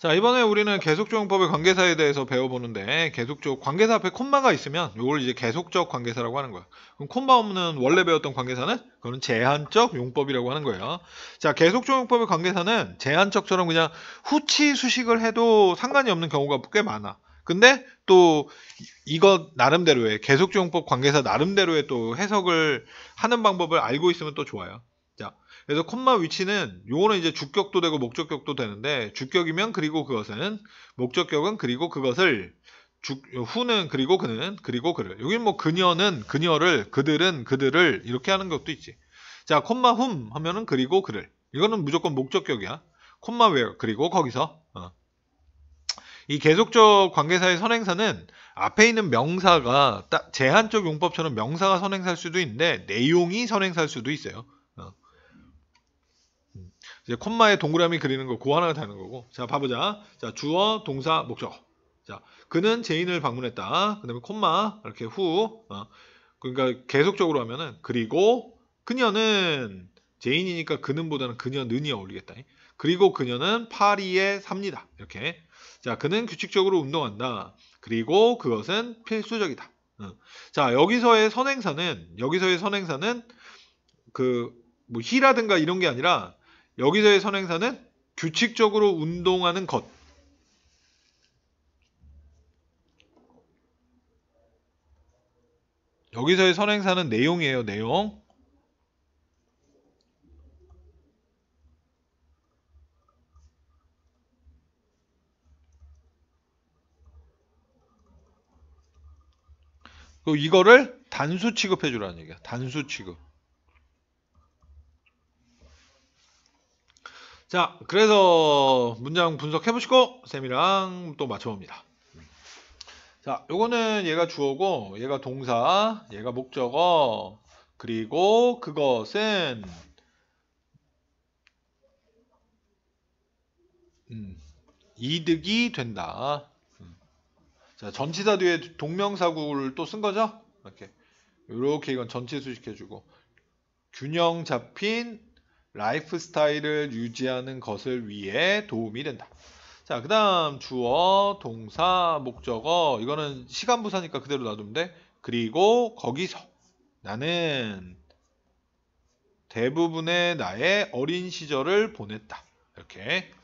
자 이번에 우리는 계속조용법의 관계사에 대해서 배워보는데 계속적 관계사 앞에 콤마가 있으면 이걸 이제 계속적 관계사라고 하는 거야 그럼 콤마 없는 원래 배웠던 관계사는 그거는 제한적 용법이라고 하는 거예요 자계속조용법의 관계사는 제한적처럼 그냥 후치 수식을 해도 상관이 없는 경우가 꽤 많아 근데 또 이거 나름대로의 계속조용법 관계사 나름대로의 또 해석을 하는 방법을 알고 있으면 또 좋아요 자, 그래서 콤마 위치는 요거는 이제 주격도 되고 목적격도 되는데 주격이면 그리고 그것은 목적격은 그리고 그것을 주, 후는 그리고 그는 그리고 그를 여기는 뭐 그녀는 그녀를 그들은 그들을 이렇게 하는 것도 있지 자 콤마 훔 하면은 그리고 그를 이거는 무조건 목적격이야 콤마 웨어 그리고 거기서 어. 이 계속적 관계사의 선행사는 앞에 있는 명사가 딱 제한적 용법처럼 명사가 선행사일 수도 있는데 내용이 선행사일 수도 있어요 이제 콤마에 동그라미 그리는 거, 그 하나를 다는 거고. 자, 봐보자. 자, 주어, 동사, 목적. 자, 그는 제인을 방문했다. 그 다음에 콤마, 이렇게 후. 어. 그러니까 계속적으로 하면은, 그리고 그녀는 제인이니까 그는보다는 그녀는이 어울리겠다. 그리고 그녀는 파리에 삽니다. 이렇게. 자, 그는 규칙적으로 운동한다. 그리고 그것은 필수적이다. 어. 자, 여기서의 선행사는, 여기서의 선행사는, 그, 뭐, 히라든가 이런 게 아니라, 여기서의 선행사는 규칙적으로 운동하는 것. 여기서의 선행사는 내용이에요, 내용. 이거를 단수 취급해 주라는 얘기야. 단수 취급. 자, 그래서 문장 분석해 보시고 쌤이랑 또 맞춰봅니다. 자, 요거는 얘가 주어고, 얘가 동사, 얘가 목적어, 그리고 그것은 음, 이득이 된다. 음. 자, 전치사 뒤에 동명사구를 또 쓴 거죠? 이렇게. 요렇게 이건 전체 수식해주고 균형 잡힌 라이프 스타일을 유지하는 것을 위해 도움이 된다. 자, 그 다음 주어, 동사, 목적어 이거는 시간 부사니까 그대로 놔두면 돼. 그리고 거기서 나는 대부분의 나의 어린 시절을 보냈다. 이렇게